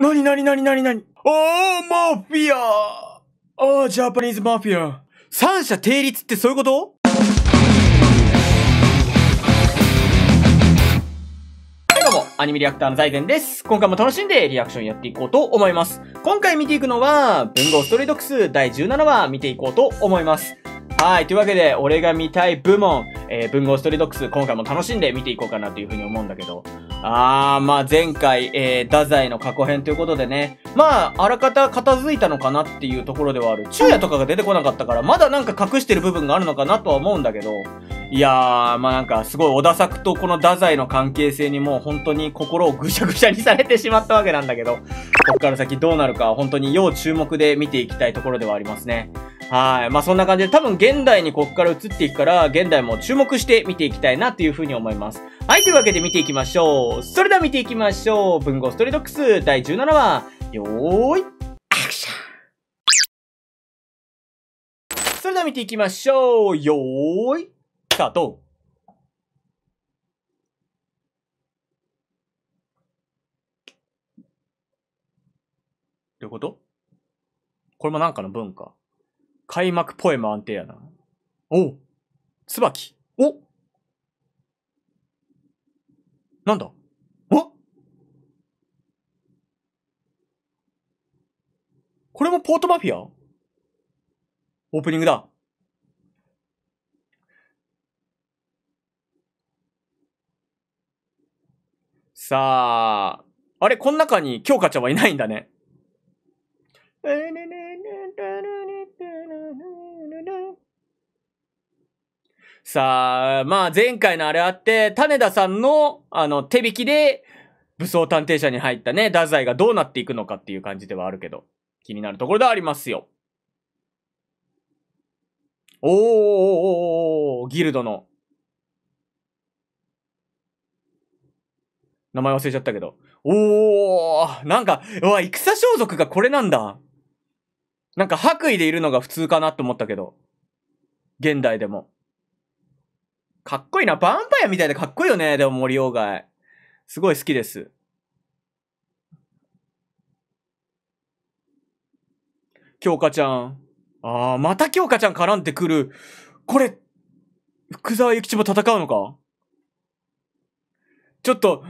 なになになになになにおあ、マフィアああ、ジャパニーズマフィア。三者定律ってそういうことどうも、アニメリアクターの財前です。今回も楽しんでリアクションやっていこうと思います。今回見ていくのは、文豪ストレイドックス第17話見ていこうと思います。はい。というわけで、俺が見たい部門、えー、文豪ストリートックス、今回も楽しんで見ていこうかなというふうに思うんだけど。あー、まあ前回、えー、太宰の過去編ということでね。まあ、あらかた片付いたのかなっていうところではある。昼夜とかが出てこなかったから、まだなんか隠してる部分があるのかなとは思うんだけど。いやー、まあなんかすごい小田作とこの太宰の関係性にもう本当に心をぐしゃぐしゃにされてしまったわけなんだけど、こっから先どうなるか本当に要注目で見ていきたいところではありますね。はい。まあ、そんな感じで、多分現代にここから移っていくから、現代も注目して見ていきたいなというふうに思います。はい。というわけで見ていきましょう。それでは見ていきましょう。文豪ストリートックス第17話、よーい、アクションそれでは見ていきましょう。よーい、スタートどういうことこれもなんかの文化開幕ポエム安定やな。お椿。おなんだおこれもポートマフィアオープニングだ。さあ、あれ、この中に京香ちゃんはいないんだね。さあ、まあ前回のあれあって、種田さんの、あの、手引きで、武装探偵社に入ったね、太宰がどうなっていくのかっていう感じではあるけど、気になるところではありますよ。おー、ギルドの。名前忘れちゃったけど。おー、なんか、うわ、戦装束がこれなんだ。なんか白衣でいるのが普通かなって思ったけど。現代でも。かっこいいな。バンパイアみたいでかっこいいよね。でも森鴎外。すごい好きです。京香ちゃん。ああ、また京香ちゃん絡んでくる。これ、福沢諭吉も戦うのかちょっと、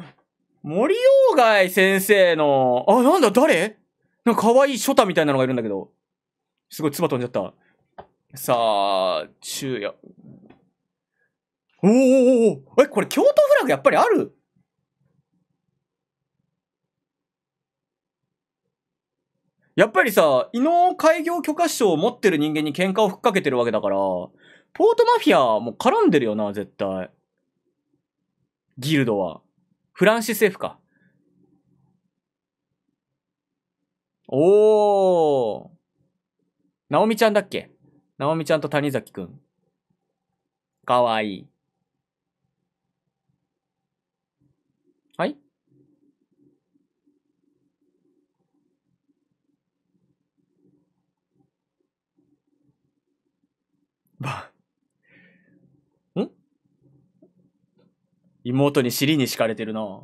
森鴎外先生の、あ、なんだ、誰なんか可愛いショタみたいなのがいるんだけど。すごい、唾飛んじゃった。さあ、昼夜。おおおおえ、これ京都フラグやっぱりあるやっぱりさ、伊能開業許可証を持ってる人間に喧嘩をふっかけてるわけだから、ポートマフィアも絡んでるよな、絶対。ギルドは。フランシス F か。おー。ナオミちゃんだっけナオミちゃんと谷崎くん。かわいい。妹に尻に敷かれてるな。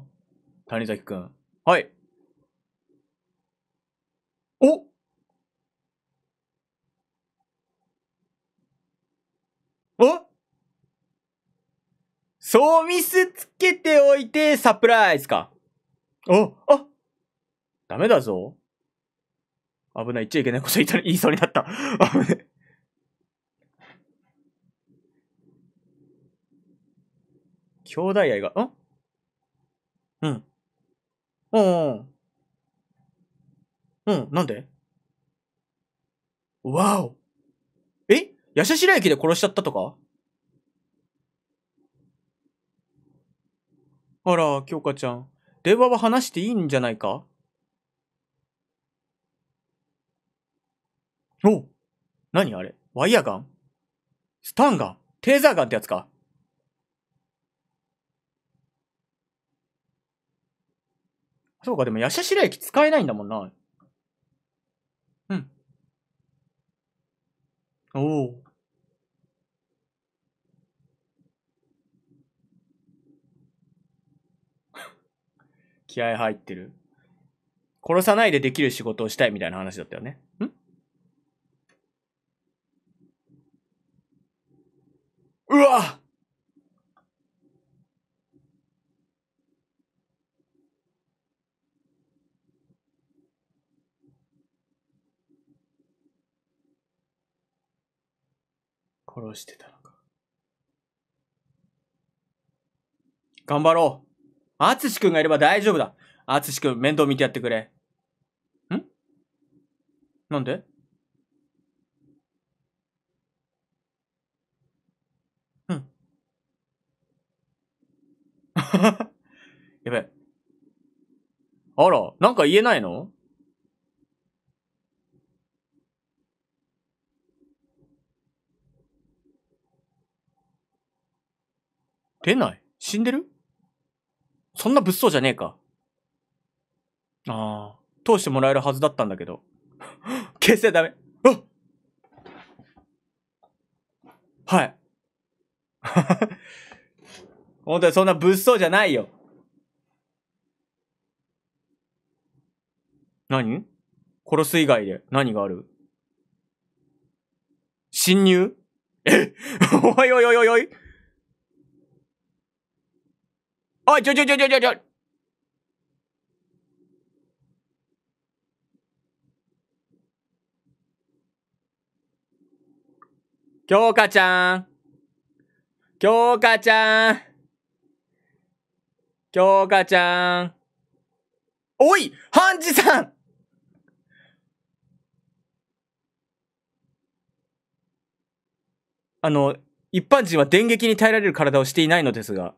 谷崎くん。はい。おおそうミスつけておいてサプライズか。おあダメだぞ。危ない、言っちゃいけないこと言いそうになった。危ね。兄弟愛が、んうん。うん。うん、なんでわおえヤシャシラ駅で殺しちゃったとかあら、京香ちゃん。電話は話していいんじゃないかお何あれワイヤーガンスタンガンテーザーガンってやつかそうか、でも、ヤシャシラ駅使えないんだもんな。うん。おお。気合入ってる。殺さないでできる仕事をしたいみたいな話だったよね。んうわ殺してたのか。頑張ろう。あつしくんがいれば大丈夫だ。あつしくん、面倒見てやってくれ。んなんでうん。やべ。あら、なんか言えないの出ない死んでるそんな物騒じゃねえか。ああ、通してもらえるはずだったんだけど。消せダメ。はい。本当にそんな物騒じゃないよ。何殺す以外で何がある侵入え おいおいおいおいおい、ちょちょちょちょちょ京香ちゃん。京香ちゃん。京香ちゃん。おいハンジさんあの、一般人は電撃に耐えられる体をしていないのですが。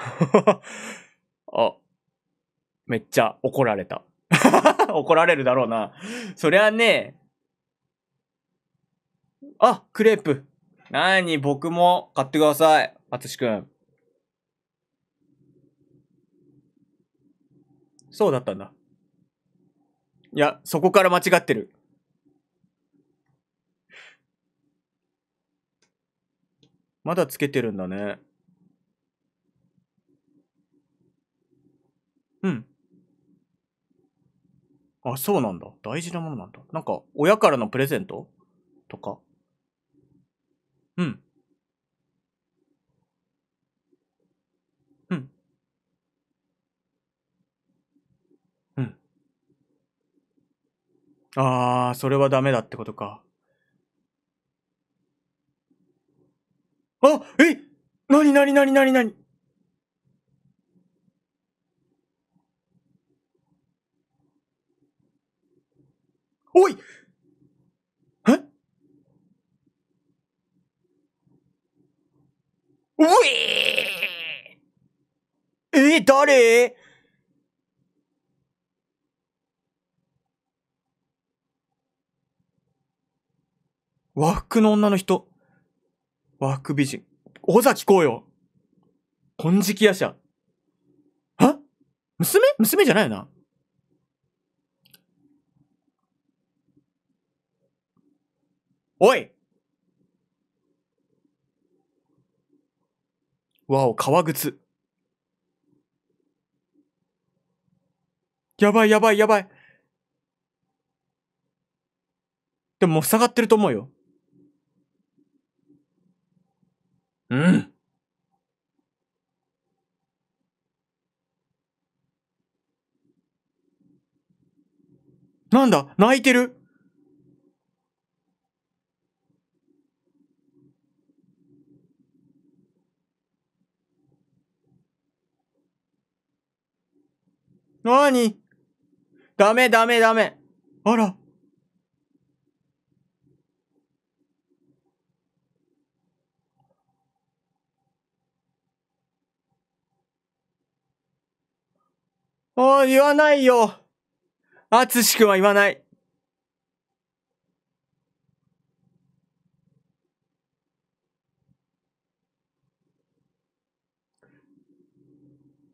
あ、めっちゃ怒られた。怒られるだろうな。そりゃね、あ、クレープ。なに、僕も買ってください。あつしくん。そうだったんだ。いや、そこから間違ってる。まだつけてるんだね。うん。あ、そうなんだ。大事なものなんだ。なんか、親からのプレゼントとか。うん。うん。うん。あー、それはダメだってことか。あえなになになになになにおいえうええ誰和服の女の人。和服美人。尾崎こうよ。金色夜叉。は娘娘じゃないよな。おいわお、革靴。やばいやばいやばい。でももう塞がってると思うよ。うん。なんだ泣いてるなにダメダメダメ。あら。あー、言わないよ。あつしくんは言わない。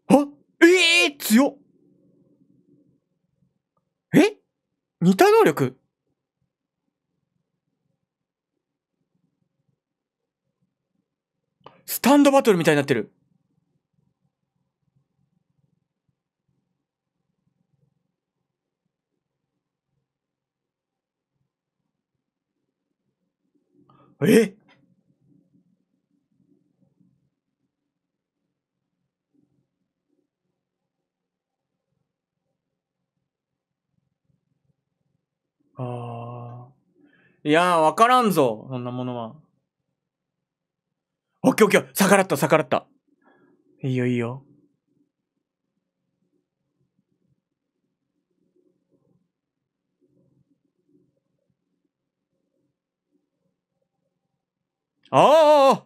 はええ強っ似た能力スタンドバトルみたいになってる。えいやー、わからんぞ、そんなものは。オッケーオッケー、逆らった、逆らった。いいよ、いいよ。ああ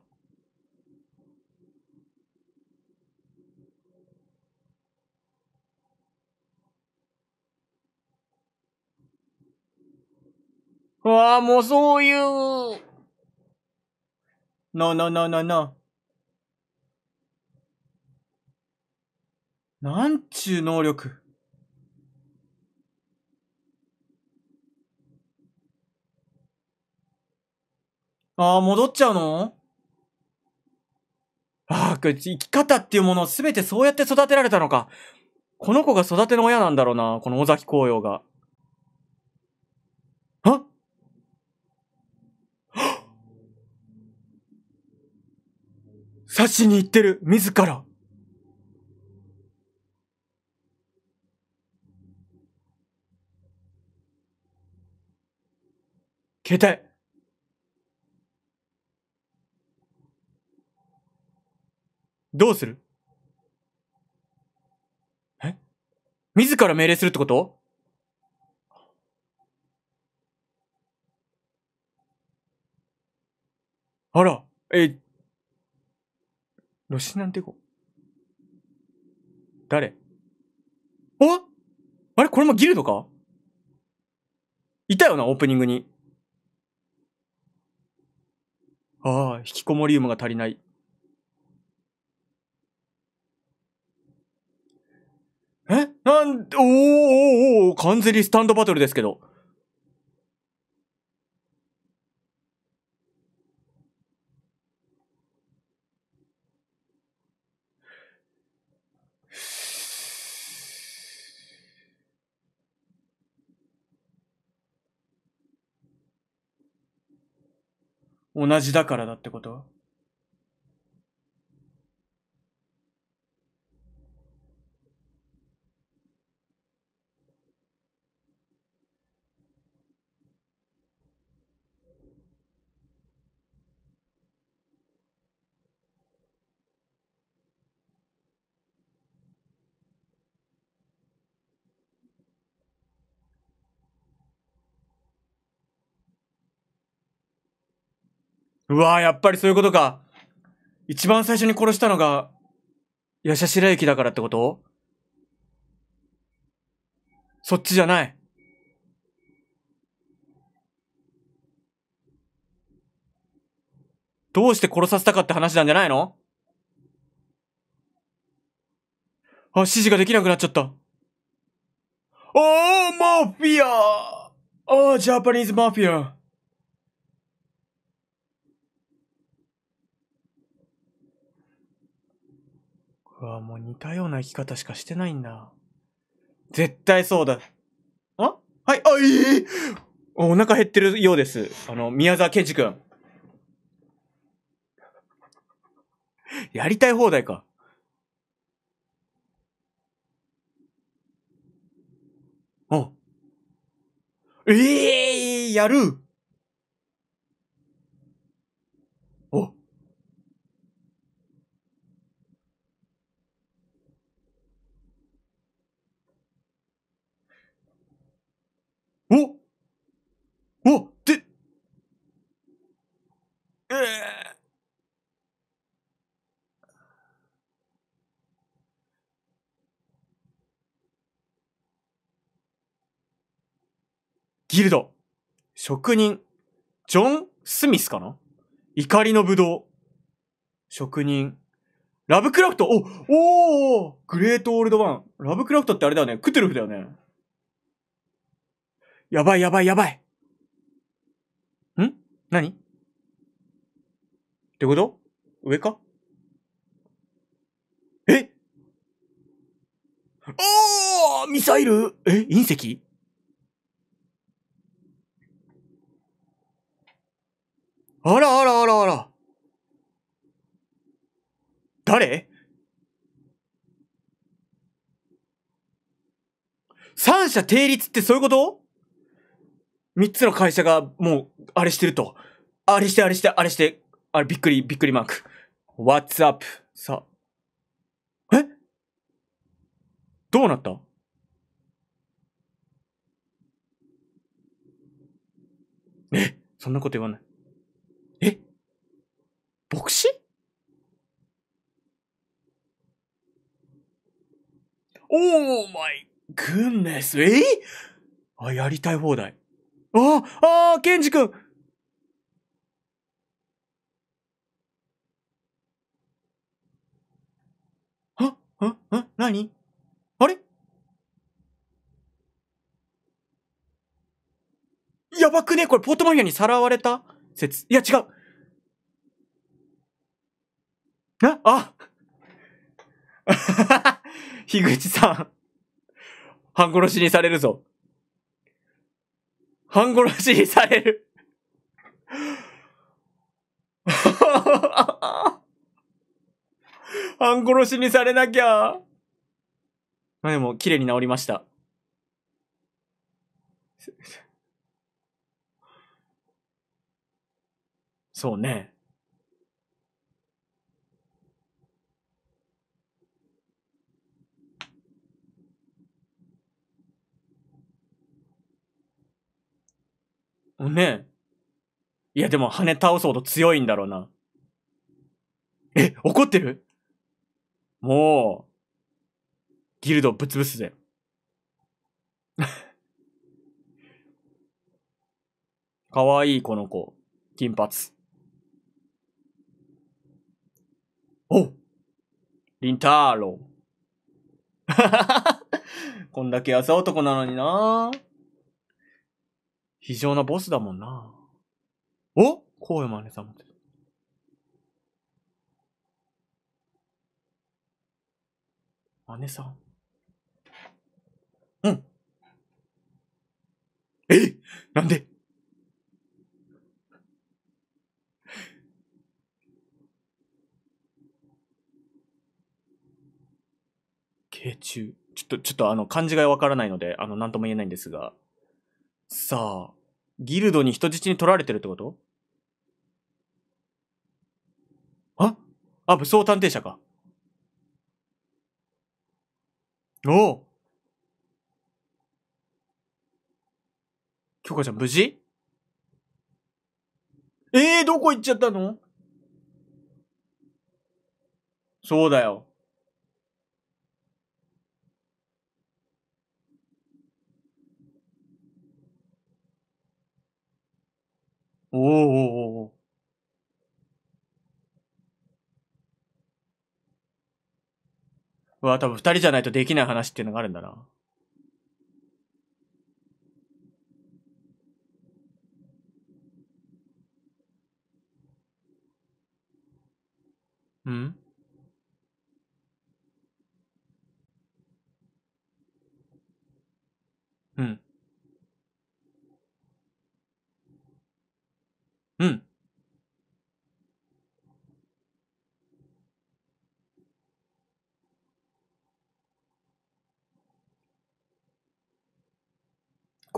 ああ、もうそういう。No, no, no, no, no. なんちゅう能力。ああ、戻っちゃうのああ、生き方っていうものを全てそうやって育てられたのか。この子が育ての親なんだろうな、この尾崎紅葉が。はっ刺しに行ってる、自ら。携帯。どうするえ自ら命令するってことあら、え、ロシナンテゴ誰おあれこれもギルドかいたよな、オープニングに。ああ、引きこもりウムが足りない。えなん、おーおーおお完全にスタンドバトルですけど。同じだからだってことうわぁ、やっぱりそういうことか。一番最初に殺したのが、ヤシャシラ駅だからってことそっちじゃない。どうして殺させたかって話なんじゃないのあ、指示ができなくなっちゃった。おー、マフィアあー、ジャパニーズマフィア。うわ、もう似たような生き方しかしてないんだ。絶対そうだ。あはい、あ、ええー、お腹減ってるようです。あの、宮沢賢治くん。やりたい放題か。あ。ええー、やるギルド、職人、ジョン・スミスかな怒りの武道、職人、ラブクラフトおおおグレートオールドワン。ラブクラフトってあれだよね。クトゥルフだよね。やばいやばいやばい。ん何ってこと上かえおーミサイルえ隕石あらあらあらあら。誰三者定律ってそういうこと三つの会社がもう、あれしてると。あれしてあれしてあれして、あれびっくりびっくりマーク。What's up? さ。えどうなったえそんなこと言わない。牧師おーマイグンネス、えあ、やりたい放題。あ、あー、ケンジ君あ、あ、あ、なにあれやばくねこれ、ポートマニアにさらわれた説。いや、違うなあ 樋口さん。半殺しにされるぞ。半殺しにされる 半殺しにされなきゃ。でも、綺麗に治りました。そうね。ねいや、でも、羽倒すほど強いんだろうな。え、怒ってるもう、ギルドぶつぶすぜ。かわいい、この子。金髪。おリンターロー。こんだけ朝男なのになぁ。非常なボスだもんな。おこうまねさんも。姉さん。うん。えなんで慶中。ちょっと、ちょっとあの、漢字がわからないので、あの、なんとも言えないんですが。さあ。ギルドに人質に取られてるってことああ、武装探偵者か。おお京子ちゃん無事ええー、どこ行っちゃったのそうだよ。おーおーおーうわ、多分二人じゃないとできない話っていうのがあるんだな。うんうん。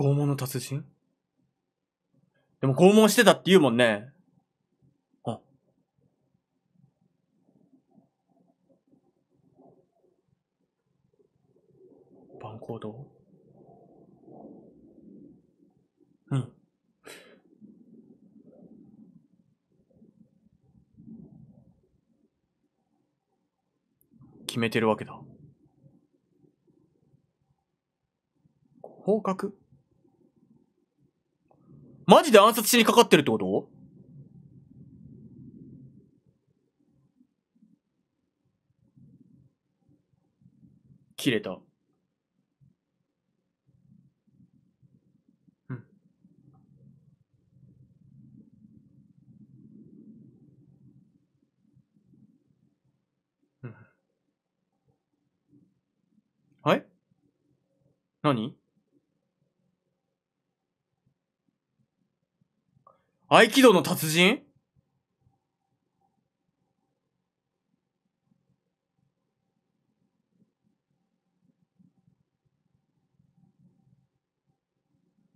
拷問の達人でも拷問してたって言うもんね。あ。番ード。うん。決めてるわけだ。合格マジで暗殺しにかかってるってこと切れた。うん。うん。はい何合気道の達人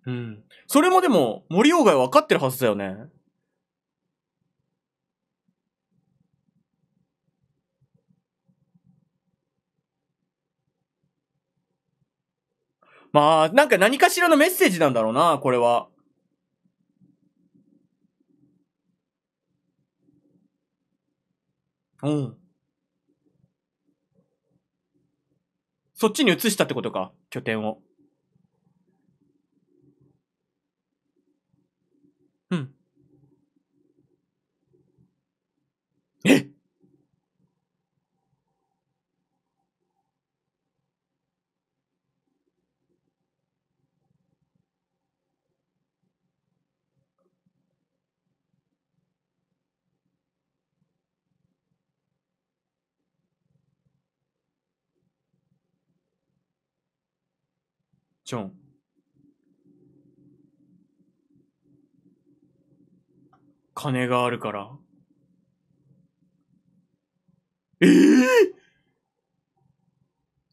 うん。それもでも、森鴎外分かってるはずだよね。まあ、なんか何かしらのメッセージなんだろうな、これは。うん。そっちに移したってことか、拠点を。ちょん。金があるから。ええ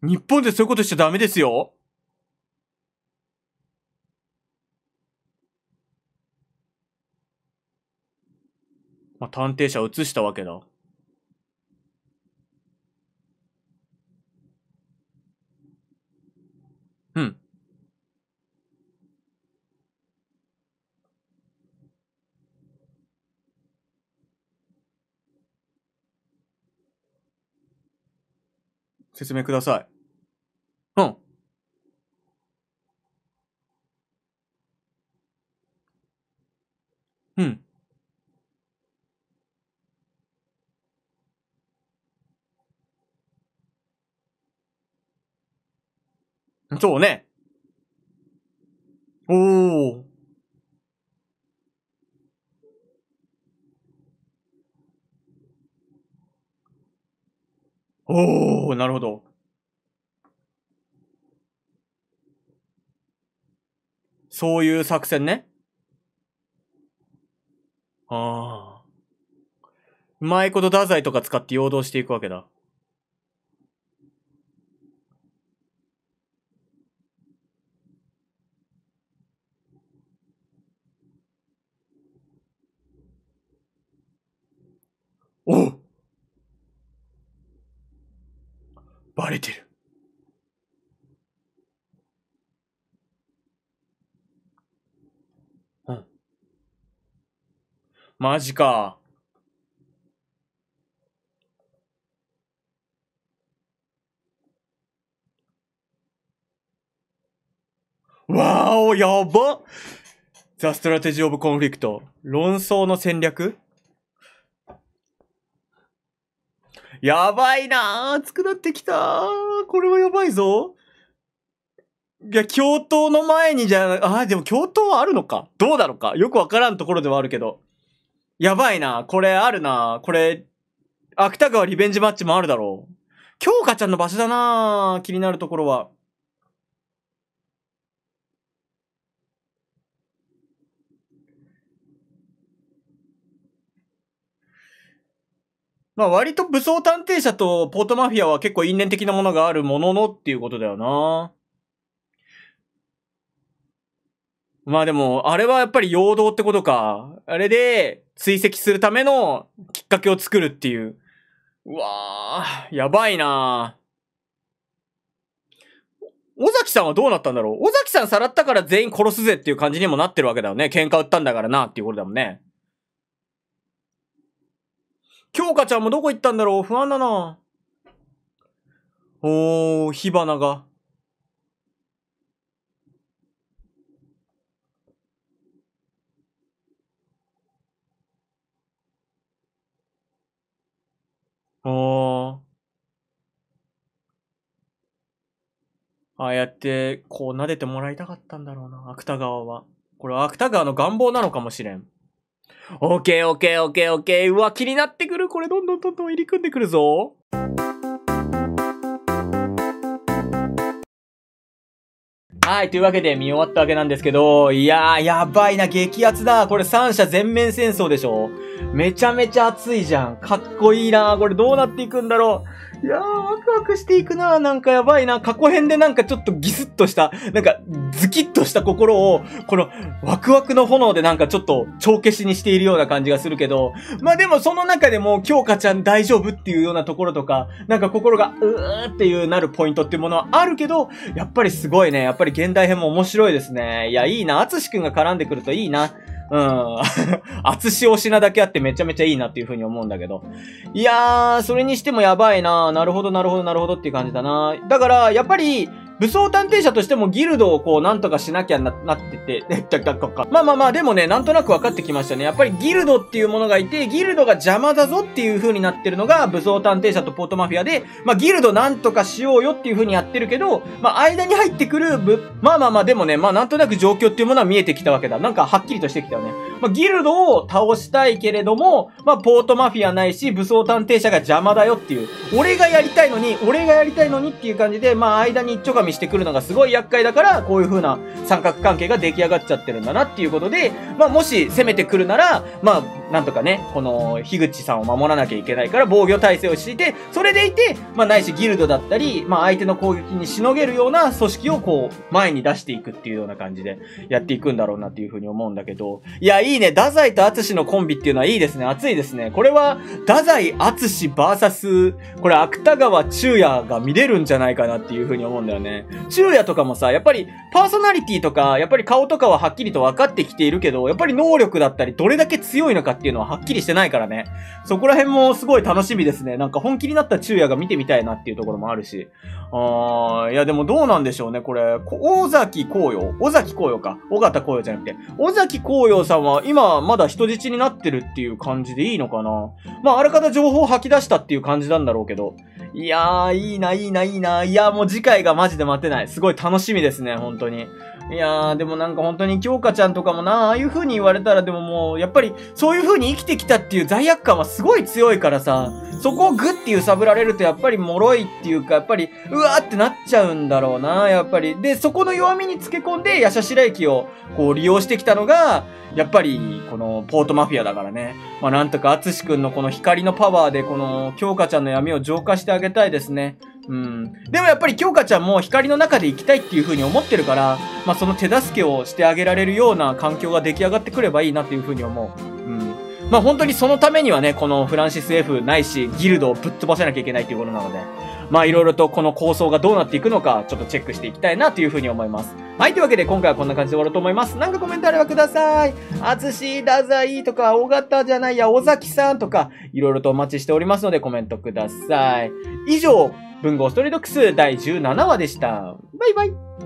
ー、日本でそういうことしちゃダメですよまあ、探偵者移したわけだ。説明ください。うん。うん。そうね。おー。おおなるほど。そういう作戦ね。ああ。うまいこと太宰とか使って陽動していくわけだ。バレてる。うん。マジか。わーお、やばザ・ストラテジー・オブ・コンフリクト。論争の戦略やばいな暑くなってきたこれはやばいぞ。いや、教頭の前にじゃあ、あ、でも教頭はあるのか。どうだろうか。よくわからんところではあるけど。やばいなこれあるなこれ、芥川リベンジマッチもあるだろう。京香ちゃんの場所だな気になるところは。まあ割と武装探偵社とポートマフィアは結構因縁的なものがあるもののっていうことだよな。まあでも、あれはやっぱり陽動ってことか。あれで追跡するためのきっかけを作るっていう。うわぁ、やばいな尾崎さんはどうなったんだろう尾崎さんさらったから全員殺すぜっていう感じにもなってるわけだよね。喧嘩売ったんだからなっていうことだもんね。京香ちゃんもどこ行ったんだろう不安だな。おー、火花が。おー。ああやって、こう撫でてもらいたかったんだろうな、芥川は。これ芥川の願望なのかもしれん。オッケーオッケーオッケーオッケー。うわ、気になってくる。これどんどんどんどん入り組んでくるぞ。はい、というわけで見終わったわけなんですけど、いやー、やばいな、激アツだ。これ三者全面戦争でしょめちゃめちゃ熱いじゃん。かっこいいな。これどうなっていくんだろう。いやー、ワクワクしていくななんかやばいな過去編でなんかちょっとギスッとした、なんかズキッとした心を、このワクワクの炎でなんかちょっと帳消しにしているような感じがするけど、まあでもその中でも、京香ちゃん大丈夫っていうようなところとか、なんか心がうーっていうなるポイントっていうものはあるけど、やっぱりすごいね。やっぱり現代編も面白いですね。いや、いいな。あつしくんが絡んでくるといいな。うん。あ つしお品だけあってめちゃめちゃいいなっていう風に思うんだけど。いやー、それにしてもやばいななるほど、なるほど、なるほどっていう感じだなだから、やっぱり、武装探偵者としてもギルドをこう、なんとかしなきゃな、なってて、っちゃかか。まあまあまあ、でもね、なんとなく分かってきましたね。やっぱりギルドっていうものがいて、ギルドが邪魔だぞっていう風になってるのが、武装探偵者とポートマフィアで、まあギルドなんとかしようよっていう風にやってるけど、まあ間に入ってくる、まあまあまあ、でもね、まあなんとなく状況っていうものは見えてきたわけだ。なんかはっきりとしてきたよね。まあ、ギルドを倒したいけれども、まあ、ポートマフィアないし、武装探偵者が邪魔だよっていう。俺がやりたいのに、俺がやりたいのにっていう感じで、まあ、間に一ちょかみしてくるのがすごい厄介だから、こういう風な三角関係が出来上がっちゃってるんだなっていうことで、まあ、もし攻めてくるなら、まあ、なんとかね、この、樋口さんを守らなきゃいけないから防御体制を敷いて、それでいて、まあ、ないしギルドだったり、まあ、相手の攻撃にしのげるような組織をこう、前に出していくっていうような感じで、やっていくんだろうなっていう風に思うんだけど、いや、いいいいね。太宰とシのコンビっていうのはいいですね。熱いですね。これは、太宰シ、バーサス、これ、芥川中也が見れるんじゃないかなっていう風に思うんだよね。中也とかもさ、やっぱり、パーソナリティとか、やっぱり顔とかははっきりと分かってきているけど、やっぱり能力だったり、どれだけ強いのかっていうのははっきりしてないからね。そこら辺もすごい楽しみですね。なんか本気になった中也が見てみたいなっていうところもあるし。あー、いやでもどうなんでしょうね、これ。小崎紅葉。尾崎紅葉か。尾形紅葉じゃなくて。尾崎紅葉さんは今まだ人質になってるっていう感じでいいのかなまあ、あらかた情報を吐き出したっていう感じなんだろうけど。いやー、いいな、いいな、いいな。いやもう次回がマジで待てない。すごい楽しみですね、本当に。いやー、でもなんか本当に京香ちゃんとかもな、ああいう風に言われたらでももう、やっぱりそういう風に生きてきたっていう罪悪感はすごい強いからさ、そこをグッて揺さぶられるとやっぱり脆いっていうか、やっぱり、うわーってなっちゃうんだろうな、やっぱり。で、そこの弱みにつけ込んで、ヤシャシラ駅をこう利用してきたのが、やっぱり、この、ポートマフィアだからね。まあ、なんとか、アツシくんのこの光のパワーで、この、京香ちゃんの闇を浄化してあげたいですね。うん。でもやっぱり京香ちゃんも光の中で生きたいっていう風に思ってるから、まあその手助けをしてあげられるような環境が出来上がってくればいいなっていう風に思う。うん。まあ本当にそのためにはね、このフランシス F ないし、ギルドをぶっ飛ばせなきゃいけないっていうことなので、まあいろいろとこの構想がどうなっていくのか、ちょっとチェックしていきたいなというふうに思います。はい、というわけで今回はこんな感じで終わろうと思います。なんかコメントあればください。あつし、太宰とか、尾形じゃないや、尾崎さんとか、いろいろとお待ちしておりますのでコメントください。以上、文豪ストリートックス第17話でした。バイバイ。